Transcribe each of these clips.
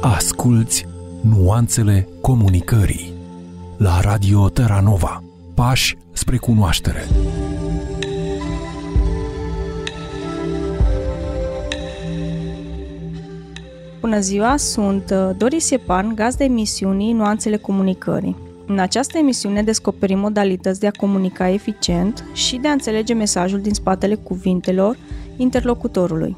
Asculți nuanțele comunicării la Radio Nova. Pași spre cunoaștere. Bună ziua, sunt uh, Doris Iepan, gazda emisiunii Nuanțele Comunicării. În această emisiune descoperim modalități de a comunica eficient și de a înțelege mesajul din spatele cuvintelor interlocutorului.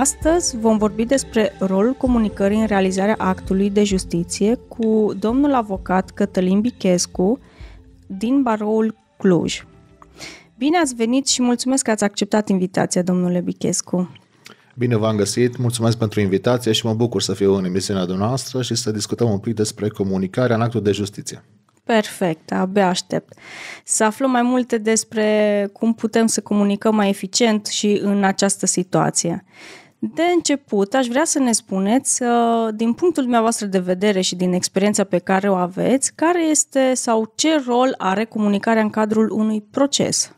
Astăzi vom vorbi despre rolul comunicării în realizarea actului de justiție cu domnul avocat Cătălin Bichescu din baroul Cluj. Bine ați venit și mulțumesc că ați acceptat invitația, domnule Bichescu. Bine v-am găsit, mulțumesc pentru invitație și mă bucur să fiu în emisiunea dumneavoastră și să discutăm un pic despre comunicarea în actul de justiție. Perfect, abia aștept. Să aflăm mai multe despre cum putem să comunicăm mai eficient și în această situație. De început, aș vrea să ne spuneți, uh, din punctul dumneavoastră de vedere și din experiența pe care o aveți, care este sau ce rol are comunicarea în cadrul unui proces?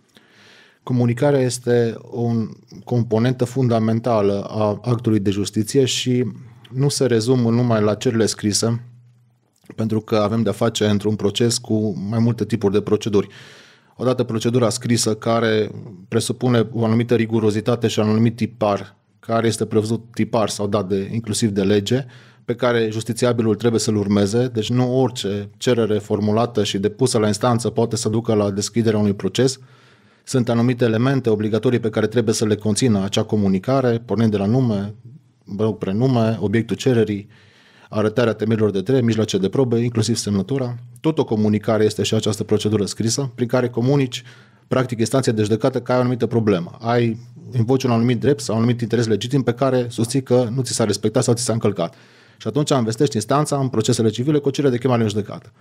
Comunicarea este o componentă fundamentală a actului de justiție și nu se rezumă numai la cerile scrise, pentru că avem de-a face într-un proces cu mai multe tipuri de proceduri. Odată procedura scrisă care presupune o anumită rigurozitate și un anumit tipar care este prevăzut tipar sau dat de, inclusiv de lege, pe care justițiabilul trebuie să-l urmeze, deci nu orice cerere formulată și depusă la instanță poate să ducă la deschiderea unui proces. Sunt anumite elemente obligatorii pe care trebuie să le conțină acea comunicare, pornind de la nume, rog, prenume, obiectul cererii, arătarea temerilor de drept, mijloace de probe, inclusiv semnătura. Tot o comunicare este și această procedură scrisă, prin care comunici practic instanția de judecată că ai o anumită problemă. Ai invoci un anumit drept sau un anumit interes legitim pe care susții că nu ți s-a respectat sau ți s-a încălcat. Și atunci investești instanța în procesele civile cu cerere de chemare în judecată.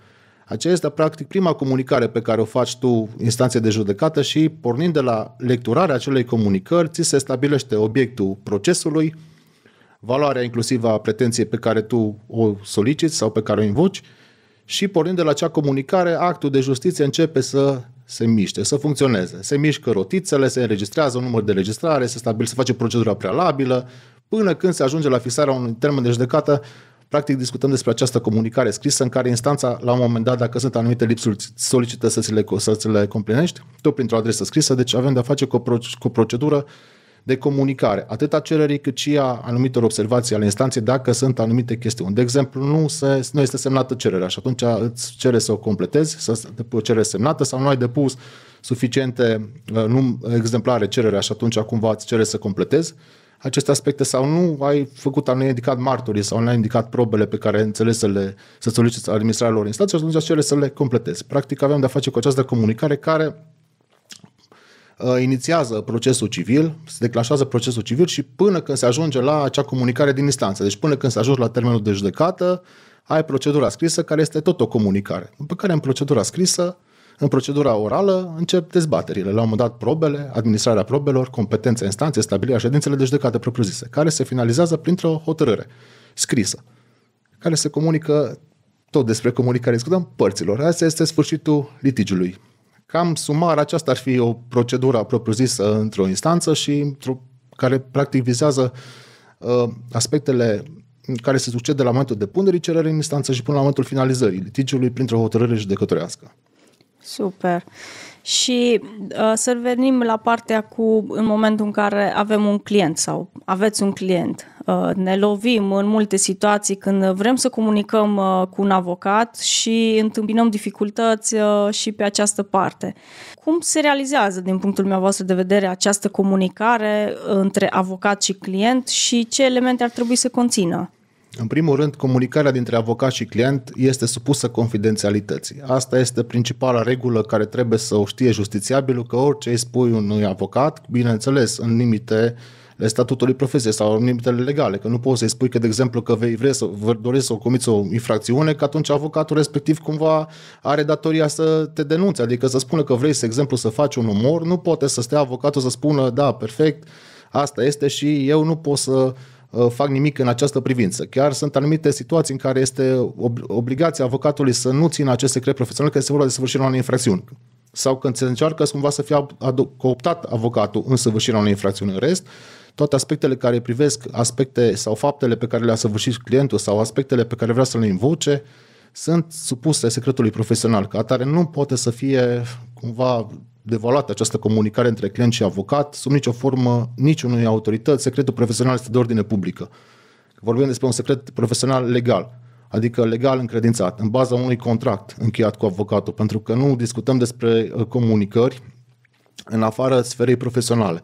Aceea este, practic, prima comunicare pe care o faci tu instanție de judecată și, pornind de la lecturarea acelei comunicări, ți se stabilește obiectul procesului, valoarea inclusivă a pretenției pe care tu o soliciți sau pe care o invoci și, pornind de la acea comunicare, actul de justiție începe să se miște, să funcționeze. Se mișcă rotițele, se înregistrează un număr de registrare, se stabilește, se face procedura prealabilă, până când se ajunge la fixarea unui termen de judecată, practic discutăm despre această comunicare scrisă în care instanța, la un moment dat, dacă sunt anumite lipsuri, solicită să ți le, să ți le complinești, tot printr-o adresă scrisă, deci avem de-a face cu o, cu o procedură de comunicare, atât a cererii cât și a anumitor observații ale instanței dacă sunt anumite chestiuni. De exemplu, nu, se, nu este semnată cererea și atunci îți cere să o completezi, să depui o cerere semnată sau nu ai depus suficiente uh, nu, exemplare cererea și atunci cumva îți cere să completezi aceste aspecte sau nu ai făcut, nu ai indicat martorii sau nu ai indicat probele pe care înțeles să le să soliciți administrarea lor instanță și atunci cere să le completezi. Practic avem de-a face cu această comunicare care Uh, inițiază procesul civil, se declanșează procesul civil și până când se ajunge la acea comunicare din instanță, deci până când se ajunge la termenul de judecată, ai procedura scrisă care este tot o comunicare. După care în procedura scrisă, în procedura orală încep dezbaterile. La un moment dat probele, administrarea probelor, competența instanței, stabilirea ședințele de judecată propriu-zise, care se finalizează printr-o hotărâre scrisă, care se comunică tot despre comunicare discutăm părților. Asta este sfârșitul litigiului Cam sumar, aceasta ar fi o procedură propriu-zisă uh, într-o instanță și care practic vizează uh, aspectele care se succede la momentul depunerii cererii în instanță și până la momentul finalizării litigiului printr-o hotărâre judecătorească. Super. Și uh, să revenim la partea cu în momentul în care avem un client sau aveți un client. Uh, ne lovim în multe situații când vrem să comunicăm uh, cu un avocat și întâmpinăm dificultăți uh, și pe această parte. Cum se realizează din punctul meu de vedere această comunicare între avocat și client și ce elemente ar trebui să conțină? În primul rând, comunicarea dintre avocat și client este supusă confidențialității. Asta este principala regulă care trebuie să o știe justițiabilul, că orice îi spui unui avocat, bineînțeles, în limite statutului profesiei sau în limitele legale, că nu poți să-i spui că, de exemplu, că vei vrea să, vă doresc să comiți o infracțiune, că atunci avocatul respectiv cumva are datoria să te denunțe, adică să spună că vrei, de exemplu, să faci un umor, nu poate să stea avocatul să spună, da, perfect, asta este și eu nu pot să Uh, fac nimic în această privință. Chiar sunt anumite situații în care este obligația avocatului să nu țină acest secret profesional, că este vorba de săvârșirea unei infracțiuni sau când se încearcă cumva să fie cooptat avocatul în săvârșirea unei infracțiuni. În rest, toate aspectele care privesc aspecte sau faptele pe care le-a săvârșit clientul sau aspectele pe care vrea să le invoce, uh, sunt supuse secretului profesional, ca atare nu poate să fie cumva devaluată această comunicare între client și avocat sub nicio formă, niciunui autorități. Secretul profesional este de ordine publică. Vorbim despre un secret profesional legal, adică legal încredințat, în baza unui contract încheiat cu avocatul, pentru că nu discutăm despre uh, comunicări în afara sferei profesionale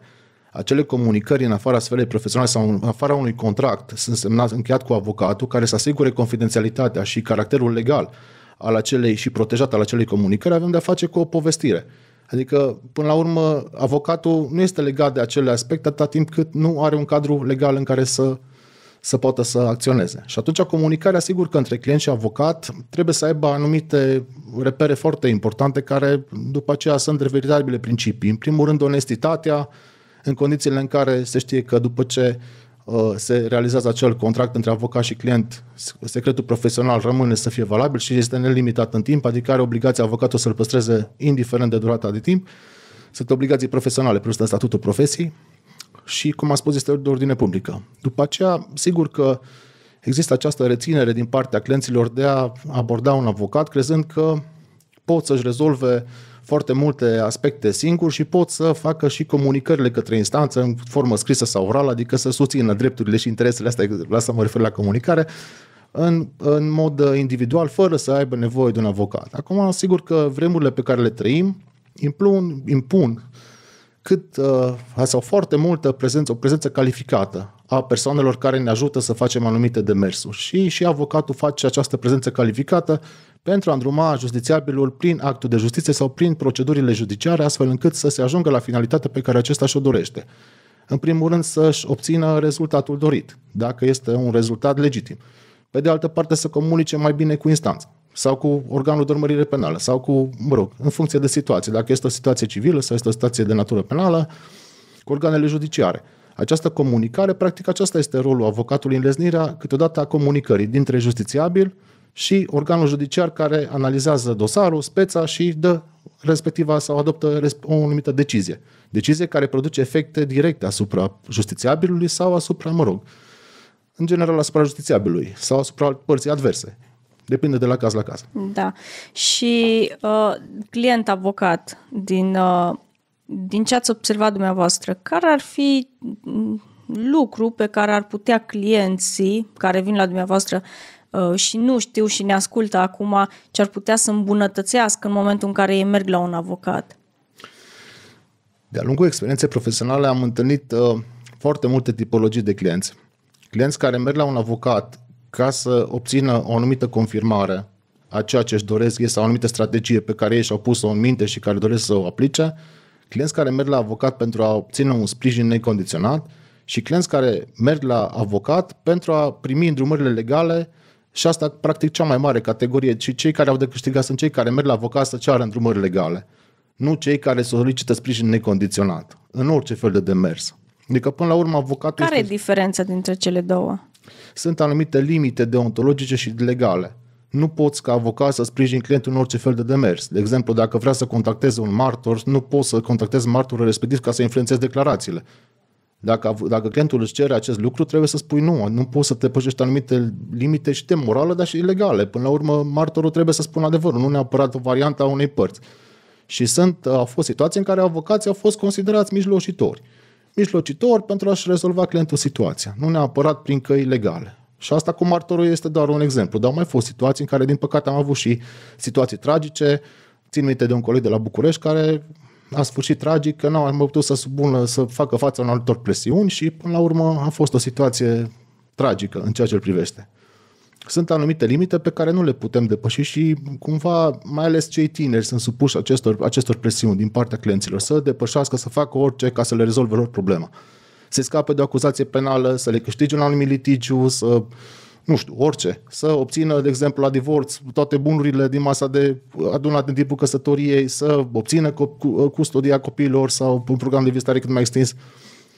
acele comunicări în afara sferei profesionale sau în afara unui contract sunt semnat încheiat cu avocatul care să asigure confidențialitatea și caracterul legal al acelei și protejat al acelei comunicări, avem de-a face cu o povestire. Adică, până la urmă, avocatul nu este legat de acele aspecte atâta timp cât nu are un cadru legal în care să, să poată să acționeze. Și atunci comunicarea, sigur că între client și avocat trebuie să aibă anumite repere foarte importante care după aceea sunt reveritabile principii. În primul rând, onestitatea, în condițiile în care se știe că după ce uh, se realizează acel contract între avocat și client, secretul profesional rămâne să fie valabil și este nelimitat în timp, adică are obligația avocatul să-l păstreze indiferent de durata de timp. Sunt obligații profesionale plus în statutul profesiei și, cum a spus, este de ordine publică. După aceea, sigur că există această reținere din partea clienților de a aborda un avocat, crezând că pot să-și rezolve foarte multe aspecte singur și pot să facă și comunicările către instanță în formă scrisă sau orală, adică să susțină drepturile și interesele astea, la asta mă refer la comunicare, în, în mod individual, fără să aibă nevoie de un avocat. Acum, sigur că vremurile pe care le trăim impun, impun cât uh, sau foarte multă prezență, o prezență calificată a persoanelor care ne ajută să facem anumite demersuri. Și și avocatul face această prezență calificată pentru a îndruma justițiabilul prin actul de justiție sau prin procedurile judiciare, astfel încât să se ajungă la finalitatea pe care acesta și-o dorește. În primul rând să-și obțină rezultatul dorit, dacă este un rezultat legitim. Pe de altă parte să comunice mai bine cu instanța sau cu organul de urmărire penală sau cu, mă rog, în funcție de situație, dacă este o situație civilă sau este o situație de natură penală, cu organele judiciare. Această comunicare, practic aceasta este rolul avocatului, în leznirea câteodată a comunicării dintre justițiabil, și organul judiciar care analizează dosarul, speța și dă respectiva sau adoptă o anumită decizie. Decizie care produce efecte directe asupra justițiabilului sau asupra, mă rog, în general asupra justițiabilului sau asupra părții adverse. Depinde de la caz la caz. Da. Și uh, client avocat, din, uh, din ce ați observat dumneavoastră, care ar fi mm, lucru pe care ar putea clienții care vin la dumneavoastră uh, Uh, și nu știu și ne ascultă acum ce ar putea să îmbunătățească în momentul în care ei merg la un avocat? De-a lungul experienței profesionale am întâlnit uh, foarte multe tipologii de clienți. Clienți care merg la un avocat ca să obțină o anumită confirmare a ceea ce își doresc este sau o anumită strategie pe care ei și-au pus-o în minte și care doresc să o aplice, clienți care merg la avocat pentru a obține un sprijin necondiționat și clienți care merg la avocat pentru a primi îndrumările legale uh, și asta, practic, cea mai mare categorie. Și cei care au de câștigat sunt cei care merg la avocat să ceară îndrumări legale, nu cei care solicită sprijin necondiționat, în orice fel de demers. Adică, până la urmă, avocatul. Care este... e diferența dintre cele două? Sunt anumite limite deontologice și legale. Nu poți ca avocat să sprijin clientul în orice fel de demers. De exemplu, dacă vrea să contacteze un martor, nu poți să contactezi martorul respectiv ca să influențezi declarațiile. Dacă, dacă clientul îți cere acest lucru, trebuie să spui nu, nu poți să te pășești anumite limite și de morală, dar și legale. Până la urmă, martorul trebuie să spună adevărul, nu neapărat o variantă a unei părți. Și sunt, au fost situații în care avocații au fost considerați mijlocitori. Mijlocitori pentru a-și rezolva clientul situația, nu neapărat prin căi legale. Și asta cu martorul este doar un exemplu, dar au mai fost situații în care, din păcate, am avut și situații tragice. Țin minte de un coleg de la București care a sfârșit tragic, că n-au putut să subună, să facă față în altor presiuni și până la urmă a fost o situație tragică în ceea ce îl privește. Sunt anumite limite pe care nu le putem depăși și cumva, mai ales cei tineri sunt supuși acestor, acestor presiuni din partea clienților, să depășească, să facă orice ca să le rezolve lor problema. Se scape de o acuzație penală, să le câștige un anumit litigiu, să nu știu, orice, să obțină, de exemplu, la divorț toate bunurile din masa de adunat în timpul căsătoriei, să obțină uh, custodia copiilor sau un program de vizitare cât mai extins.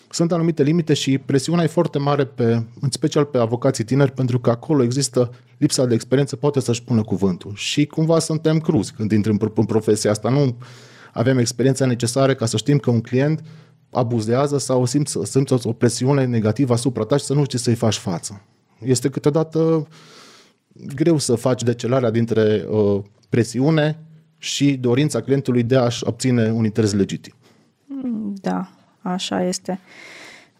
Sunt anumite limite și presiunea e foarte mare, pe, în special pe avocații tineri, pentru că acolo există lipsa de experiență, poate să-și pună cuvântul. Și cumva suntem cruzi când intrăm în profesia asta. Nu avem experiența necesară ca să știm că un client abuzează sau simți, simți o presiune negativă asupra ta și să nu știi să-i faci față. Este câteodată greu să faci decelarea dintre uh, presiune și dorința clientului de a-și obține un interes legitim. Da, așa este.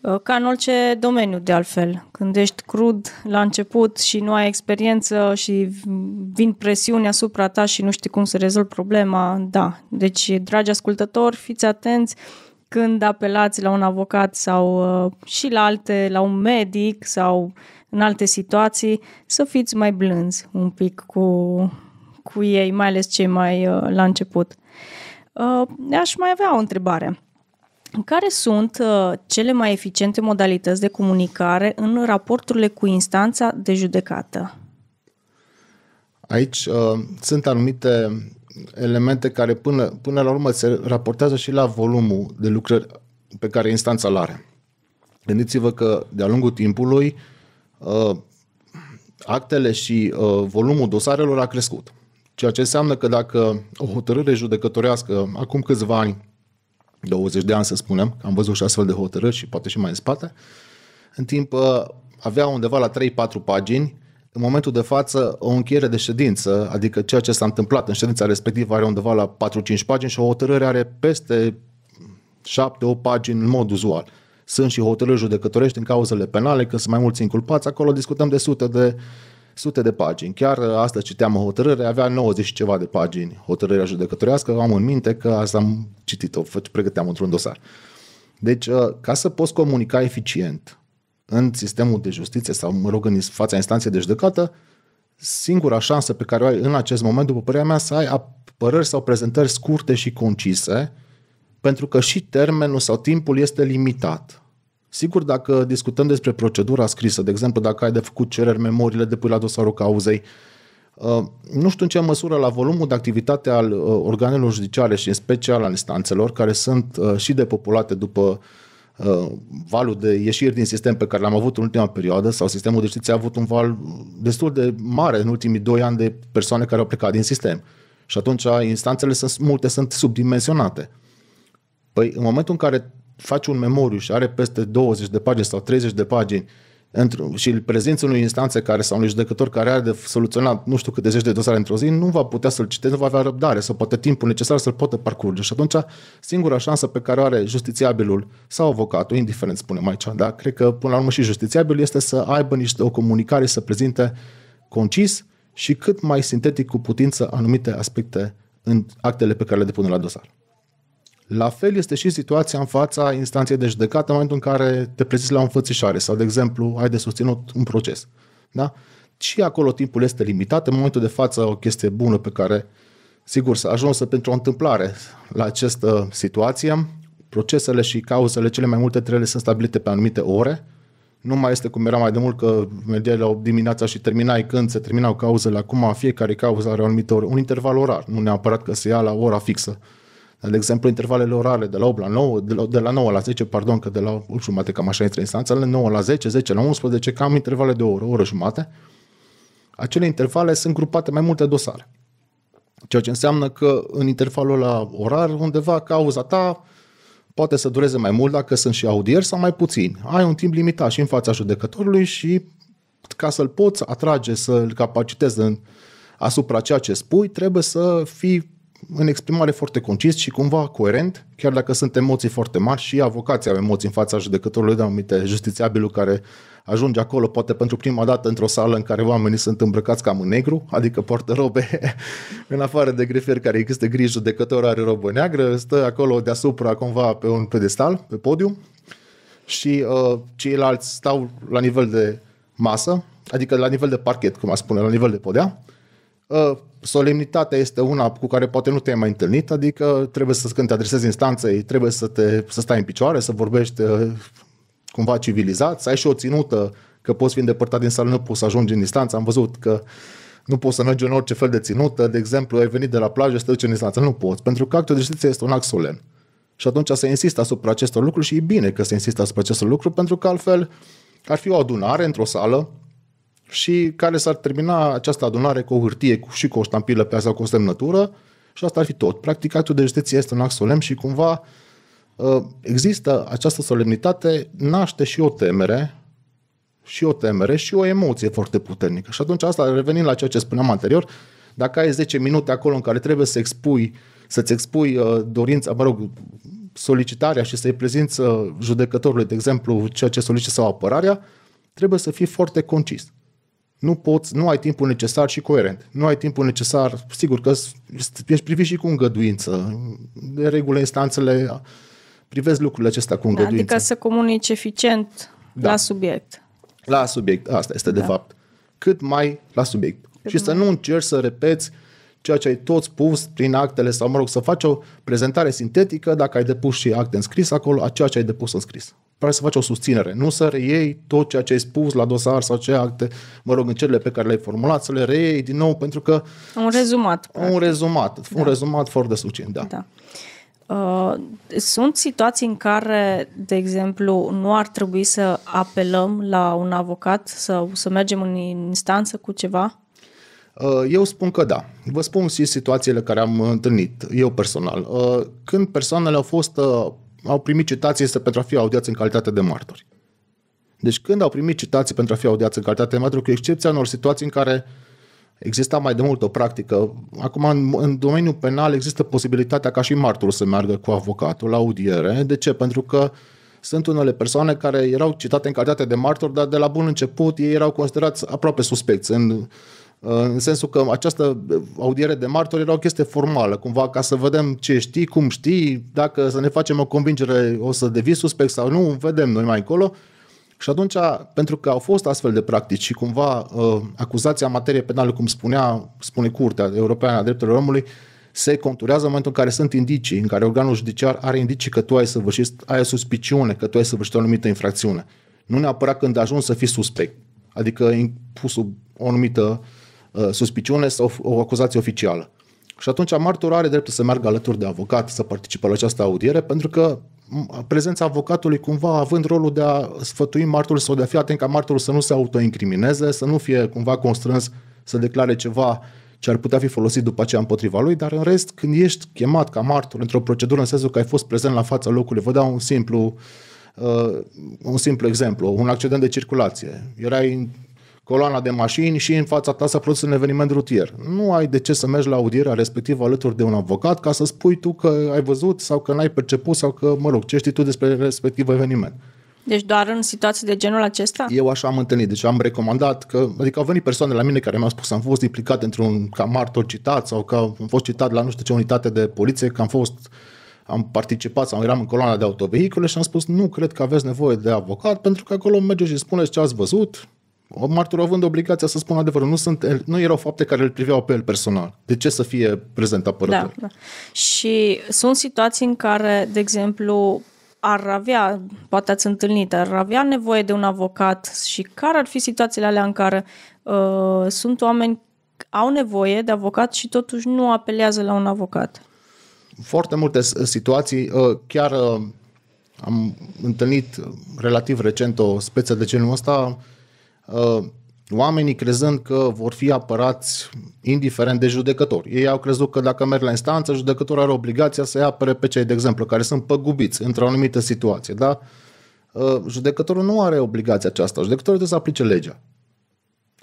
Uh, ca în orice domeniu, de altfel. Când ești crud la început și nu ai experiență și vin presiuni asupra ta și nu știi cum să rezolvi problema, da. Deci, dragi ascultători, fiți atenți când apelați la un avocat sau uh, și la alte, la un medic sau uh, în alte situații, să fiți mai blânzi un pic cu, cu ei, mai ales cei mai uh, la început. Uh, aș mai avea o întrebare. Care sunt uh, cele mai eficiente modalități de comunicare în raporturile cu instanța de judecată? Aici uh, sunt anumite elemente care până, până la urmă se raportează și la volumul de lucrări pe care instanța îl are. Gândiți-vă că de-a lungul timpului uh, Uh, actele și uh, volumul dosarelor a crescut. Ceea ce înseamnă că dacă o hotărâre judecătorească acum câțiva ani, 20 de ani să spunem, am văzut și astfel de hotărâri și poate și mai în spate, în timp uh, avea undeva la 3-4 pagini, în momentul de față o încheiere de ședință, adică ceea ce s-a întâmplat în ședința respectivă are undeva la 4-5 pagini și o hotărâre are peste 7-8 pagini în mod uzual sunt și hotărâri judecătorești în cauzele penale, când sunt mai mulți inculpați, acolo discutăm de sute de sute de pagini. Chiar astăzi citeam o hotărâre, avea 90 și ceva de pagini hotărârea judecătorească, am în minte că asta am citit-o, pregăteam într-un dosar. Deci, ă, ca să poți comunica eficient în sistemul de justiție sau, mă rog, în fața instanței de judecată, singura șansă pe care o ai în acest moment, după părerea mea, să ai apărări sau prezentări scurte și concise, uh, pentru că și termenul sau timpul este limitat. Sigur, dacă discutăm despre procedura scrisă, de exemplu, dacă ai de făcut cereri, memoriile de pui la dosarul cauzei, uh, nu știu în ce măsură la volumul de activitate al uh, organelor judiciare și în special al instanțelor, care sunt uh, și depopulate după valul de ieșiri din sistem pe care l-am avut în ultima perioadă sau sistemul de justiție a avut un val destul de mare în ultimii doi ani de persoane care au plecat din sistem. Și atunci instanțele sunt, multe sunt subdimensionate. Păi în momentul în care faci un memoriu și are peste 20 de pagini sau 30 de pagini și îl prezinți unui instanță care sau unui judecător care are de soluționat nu știu câte zeci de dosare într-o zi, nu va putea să-l citeze, nu va avea răbdare sau poate timpul necesar să-l poată parcurge. Și atunci singura șansă pe care o are justițiabilul sau avocatul, indiferent spunem aici, da, cred că până la urmă și justițiabilul este să aibă niște o comunicare, să prezinte concis și cât mai sintetic cu putință anumite aspecte în actele pe care le depune la dosar. La fel este și situația în fața instanței de judecată în momentul în care te prezinți la înfățișare sau, de exemplu, ai de susținut un proces. Da? Și acolo timpul este limitat. În momentul de față, o chestie bună pe care, sigur, s-a ajuns pentru o întâmplare la această situație, procesele și cauzele cele mai multe dintre ele sunt stabilite pe anumite ore, nu mai este cum era mai de mult că mergeai la dimineața și terminai când se terminau cauzele. Acum fiecare cauză are o anumită or, un interval orar, nu neapărat că se ia la ora fixă de exemplu, intervalele orare de la 8 la 9, de la, de la 9 la 10, pardon, că de la 8 jumate cam așa intră la 9 la 10, 10 la 11, cam intervale de o oră, o oră jumate, acele intervale sunt grupate mai multe dosare. Ceea ce înseamnă că în intervalul la orar, undeva cauza ta poate să dureze mai mult dacă sunt și audieri sau mai puțin. Ai un timp limitat și în fața judecătorului și ca să-l poți atrage, să-l capacitezi în, asupra ceea ce spui, trebuie să fii în exprimare foarte concis și cumva coerent, chiar dacă sunt emoții foarte mari și avocații au emoții în fața judecătorului de anumite justițiabilul care ajunge acolo poate pentru prima dată într-o sală în care oamenii sunt îmbrăcați cam în negru, adică poartă robe în afară de grefer care există gri, judecător are robă neagră, stă acolo deasupra cumva pe un pedestal, pe podium și uh, ceilalți stau la nivel de masă, adică la nivel de parchet, cum a spune, la nivel de podea Ă, solemnitatea este una cu care poate nu te-ai mai întâlnit, adică trebuie să, când te adresezi instanței, trebuie să, te, să stai în picioare, să vorbești ă, cumva civilizat, să ai și o ținută că poți fi îndepărtat din sală, nu poți să ajungi în instanță. Am văzut că nu poți să mergi în orice fel de ținută, de exemplu, ai venit de la plajă să te duci în instanță. Nu poți, pentru că actul de justiție este un act solemn. Și atunci se insistă asupra acestor lucruri și e bine că se insistă asupra acestor lucruri, pentru că altfel ar fi o adunare într-o sală și care s-ar termina această adunare cu o hârtie și cu o ștampilă pe asta, cu o semnătură și asta ar fi tot. Practic, actul de justiție este un act solemn și cumva ă, există această solemnitate, naște și o temere și o temere și o emoție foarte puternică. Și atunci asta, revenind la ceea ce spuneam anterior, dacă ai 10 minute acolo în care trebuie să expui, să-ți expui ă, dorința, mă rog, solicitarea și să-i prezinți ă, judecătorului, de exemplu, ceea ce solicită sau apărarea, trebuie să fii foarte concis nu poți, nu ai timpul necesar și coerent. Nu ai timpul necesar, sigur că ești privit și cu îngăduință. De regulă, instanțele privesc lucrurile acestea cu da, adică îngăduință. Adică să comunici eficient da. la subiect. La subiect, asta este da. de fapt. Cât mai la subiect. Cât și mai. să nu încerci să repeți ceea ce ai tot spus prin actele sau, mă rog, să faci o prezentare sintetică dacă ai depus și acte în scris acolo, a ceea ce ai depus în scris pare să faci o susținere, nu să reiei tot ceea ce ai spus la dosar sau ce acte, mă rog, în cele pe care le-ai formulat, să le reiei din nou pentru că... Un rezumat. Practic. Un da. rezumat, da. un rezumat foarte succint, da. da. Uh, sunt situații în care, de exemplu, nu ar trebui să apelăm la un avocat sau să mergem în instanță cu ceva? Uh, eu spun că da. Vă spun și situațiile care am întâlnit, eu personal. Uh, când persoanele au fost au primit citații este pentru a fi audiați în calitate de martori. Deci când au primit citații pentru a fi audiați în calitate de martori, cu excepția unor situații în care exista mai de mult o practică. Acum, în, în domeniul penal există posibilitatea ca și martorul să meargă cu avocatul la audiere. De ce? Pentru că sunt unele persoane care erau citate în calitate de martor, dar de la bun început ei erau considerați aproape suspecți în în sensul că această audiere de martori era o chestie formală, cumva ca să vedem ce știi, cum știi, dacă să ne facem o convingere o să devii suspect sau nu, vedem noi mai încolo. Și atunci, pentru că au fost astfel de practici și cumva uh, acuzația în materie penală, cum spunea, spune Curtea Europeană a Drepturilor Omului, se conturează în momentul în care sunt indicii, în care organul judiciar are indicii că tu ai săvârșit, ai o suspiciune că tu ai săvârșit o anumită infracțiune. Nu neapărat când ajungi să fii suspect, adică impus sub o anumită uh, Uh, suspiciune sau o acuzație oficială. Și atunci martorul are dreptul să meargă alături de avocat, să participe la această audiere, pentru că prezența avocatului cumva având rolul de a sfătui martorul sau de a fi atent ca martorul să nu se autoincrimineze, să nu fie cumva constrâns să declare ceva ce ar putea fi folosit după aceea împotriva lui, dar în rest, când ești chemat ca martor într-o procedură în sensul că ai fost prezent la fața locului, vă dau un simplu uh, un simplu exemplu, un accident de circulație. Erai coloana de mașini și în fața ta să a produs un eveniment rutier. Nu ai de ce să mergi la audierea respectivă alături de un avocat ca să spui tu că ai văzut sau că n-ai perceput sau că, mă rog, ce știi tu despre respectiv eveniment. Deci doar în situații de genul acesta? Eu așa am întâlnit, deci am recomandat că, adică au venit persoane la mine care mi-au spus că am fost implicat într-un ca martor citat sau că am fost citat la nu știu ce unitate de poliție, că am fost am participat sau eram în coloana de autovehicule și am spus nu cred că aveți nevoie de avocat pentru că acolo mergeți și spuneți ce ați văzut, având obligația să spun adevărul. Nu, sunt, nu erau fapte care îl priveau pe el personal. De ce să fie prezent apărător? Da, da. Și sunt situații în care, de exemplu, ar avea, poate ați întâlnit, ar avea nevoie de un avocat și care ar fi situațiile alea în care uh, sunt oameni au nevoie de avocat și totuși nu apelează la un avocat? Foarte multe situații, uh, chiar uh, am întâlnit relativ recent o speță de genul ăsta, Uh, oamenii crezând că vor fi apărați indiferent de judecători. Ei au crezut că dacă merg la instanță, judecătorul are obligația să-i apere pe cei, de exemplu, care sunt păgubiți într-o anumită situație, dar uh, Judecătorul nu are obligația aceasta, judecătorul trebuie să aplice legea.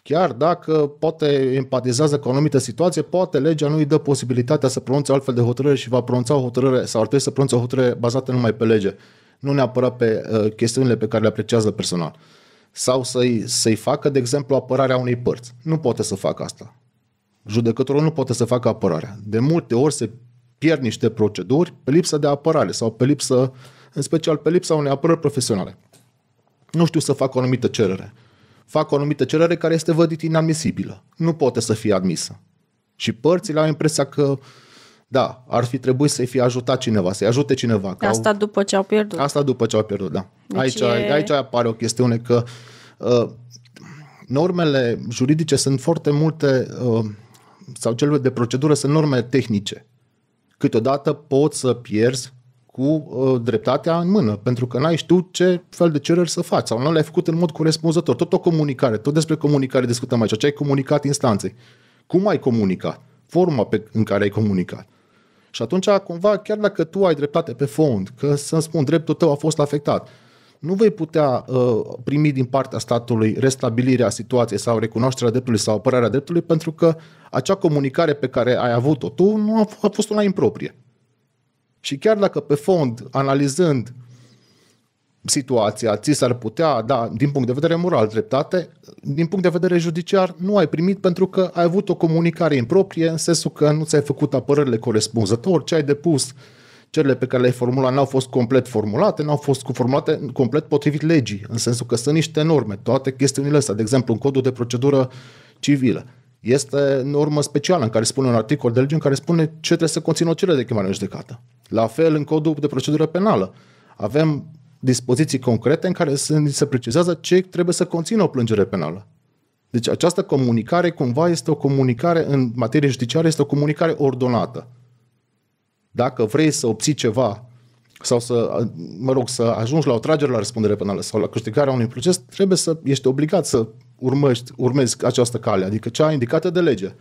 Chiar dacă poate empatizează cu o anumită situație, poate legea nu îi dă posibilitatea să pronunțe altfel de hotărâre și va pronunța o hotărâre sau ar trebui să pronunțe o hotărâre bazată numai pe lege, nu neapărat pe uh, chestiunile pe care le apreciază personal sau să-i, să facă, de exemplu, apărarea unei părți. Nu poate să facă asta. Judecătorul nu poate să facă apărarea. De multe ori se pierd niște proceduri pe lipsă de apărare sau pe lipsă, în special pe lipsa unei apărări profesionale. Nu știu să fac o anumită cerere. Fac o anumită cerere care este vădit inadmisibilă. Nu poate să fie admisă. Și părțile au impresia că uh, da, ar fi trebuit să-i fi ajutat cineva, să-i ajute cineva. Că Asta au... după ce au pierdut. Asta după ce au pierdut, da. Deci aici, e... aici apare o chestiune că uh, normele juridice sunt foarte multe, uh, sau cele de procedură sunt norme tehnice. Câteodată poți să pierzi cu uh, dreptatea în mână, pentru că n-ai știut ce fel de cereri să faci sau nu le-ai făcut în mod corespunzător. Tot o comunicare, tot despre comunicare discutăm aici, ce ai comunicat instanței. Cum ai comunicat? Forma pe, în care ai comunicat și atunci, cumva, chiar dacă tu ai dreptate pe fond, că să-mi spun, dreptul tău a fost afectat, nu vei putea uh, primi din partea statului restabilirea situației sau recunoașterea dreptului sau apărarea dreptului pentru că acea comunicare pe care ai avut-o tu nu a, f- a fost una improprie. Și chiar dacă pe fond, analizând situația, ți s-ar putea, da, din punct de vedere moral, dreptate, din punct de vedere judiciar, nu ai primit pentru că ai avut o comunicare improprie, în sensul că nu ți-ai făcut apărările corespunzător, ce ai depus, cele pe care le-ai formulat n-au fost complet formulate, n-au fost formulate complet potrivit legii, în sensul că sunt niște norme, toate chestiunile astea, de exemplu, în codul de procedură civilă. Este normă specială în care spune un articol de lege în care spune ce trebuie să conțină o cerere de chemare în judecată. La fel în codul de procedură penală. Avem dispoziții concrete în care se, se precizează ce trebuie să conțină o plângere penală. Deci această comunicare cumva este o comunicare în materie judiciară, este o comunicare ordonată. Dacă vrei să obții ceva sau să, mă rog, să ajungi la o tragere la răspundere penală sau la câștigarea unui proces, trebuie să ești obligat să urmești, urmezi această cale, adică cea indicată de lege.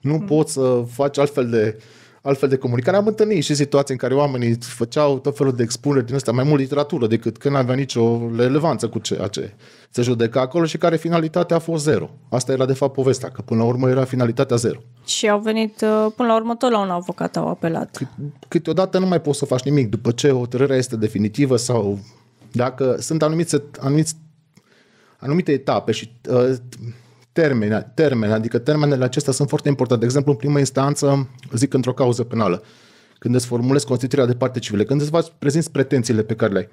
Nu mm. poți să faci altfel de uh, altfel de comunicare. Am întâlnit și situații în care oamenii făceau tot felul de expuneri din astea, mai mult literatură decât când avea nicio relevanță cu ceea ce se judeca acolo și care finalitatea a fost zero. Asta era de fapt povestea, că până la urmă era finalitatea zero. Și au venit uh, până la urmă tot la un avocat, au apelat. C- câteodată nu mai poți să faci nimic după ce hotărârea este definitivă sau dacă sunt anumite, anumite, anumite etape și uh, termeni, termeni, adică termenele acestea sunt foarte importante. De exemplu, în primă instanță, zic într-o cauză penală, când îți formulezi constituirea de parte civile, când îți prezinți pretențiile pe care le ai,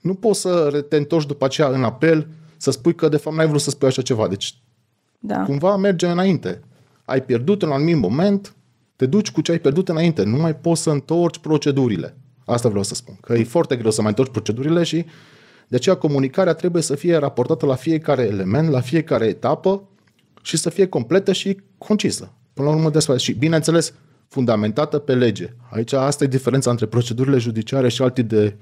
nu poți să te întorci după aceea în apel să spui că de fapt n-ai vrut să spui așa ceva. Deci da. cumva merge înainte. Ai pierdut în un anumit moment, te duci cu ce ai pierdut înainte. Nu mai poți să întorci procedurile. Asta vreau să spun. Că e foarte greu să mai întorci procedurile și de aceea comunicarea trebuie să fie raportată la fiecare element, la fiecare etapă și să fie completă și concisă. Până la urmă despre și, bineînțeles, fundamentată pe lege. Aici asta e diferența între procedurile judiciare și alte de,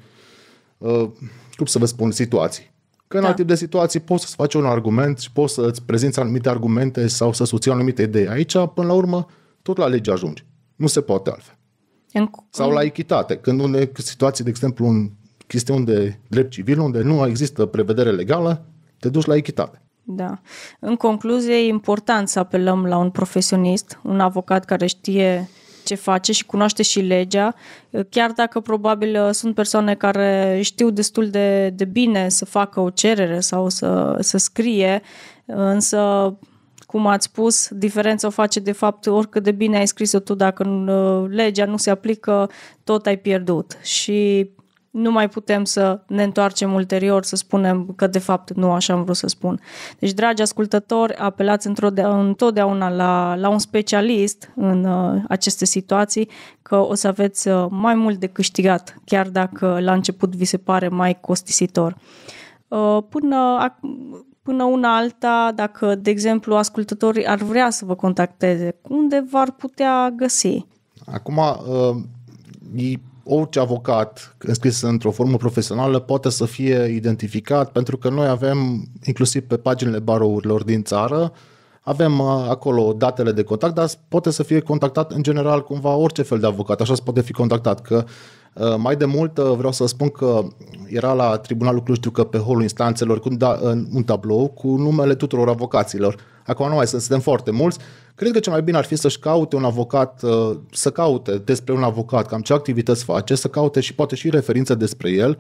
uh, cum să vă spun, situații. Că în da. alt tip de situații poți să faci un argument și poți să-ți prezinți anumite argumente sau să susții anumite idei. Aici, până la urmă, tot la lege ajungi. Nu se poate altfel. În... Sau la echitate. Când unde situații, de exemplu, în chestiuni de drept civil, unde nu există prevedere legală, te duci la echitate. Da. În concluzie, e important să apelăm la un profesionist, un avocat care știe ce face și cunoaște și legea, chiar dacă probabil uh, sunt persoane care știu destul de, de bine să facă o cerere sau să, să scrie, însă cum ați spus, diferența o face de fapt oricât de bine ai scris-o tu, dacă uh, legea nu se aplică, tot ai pierdut. Și nu mai putem să ne întoarcem ulterior să spunem că de fapt nu așa am vrut să spun. Deci, dragi ascultători, apelați întotdeauna la, la un specialist în uh, aceste situații, că o să aveți uh, mai mult de câștigat, chiar dacă la început vi se pare mai costisitor. Uh, până, până una alta, dacă, de exemplu, ascultătorii ar vrea să vă contacteze, unde v-ar putea găsi? Acum, uh, e orice avocat înscris într-o formă profesională poate să fie identificat, pentru că noi avem, inclusiv pe paginile barourilor din țară, avem uh, acolo datele de contact, dar poate să fie contactat în general cumva orice fel de avocat, așa se poate fi contactat, că uh, mai de mult uh, vreau să spun că era la Tribunalul cluj că pe holul instanțelor da, un tablou cu numele tuturor avocaților Acum nu mai sunt, suntem foarte mulți. Cred că cel mai bine ar fi să-și caute un avocat, uh, să caute despre un avocat, cam ce activități face, să caute și poate și referințe despre el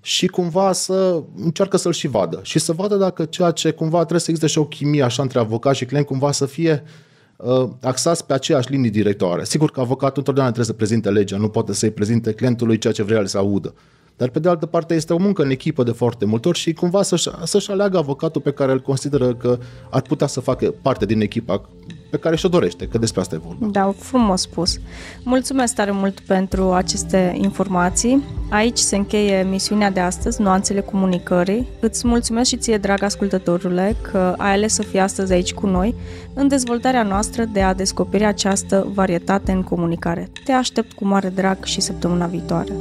și cumva să încearcă să-l și vadă. Și să vadă dacă ceea ce cumva trebuie să existe și o chimie așa între avocat și client, cumva să fie uh, axați pe aceeași linii directoare. Sigur că avocatul întotdeauna trebuie să prezinte legea, nu poate să-i prezinte clientului ceea ce vrea să audă. Dar pe de altă parte este o muncă în echipă de foarte multe ori și cumva să-și, să-și aleagă avocatul pe care îl consideră că ar putea să facă parte din echipa pe care și-o dorește, că despre asta e vorba. Da, frumos spus. Mulțumesc tare mult pentru aceste informații. Aici se încheie misiunea de astăzi, Nuanțele Comunicării. Îți mulțumesc și ție, drag ascultătorule, că ai ales să fii astăzi aici cu noi în dezvoltarea noastră de a descoperi această varietate în comunicare. Te aștept cu mare drag și săptămâna viitoare.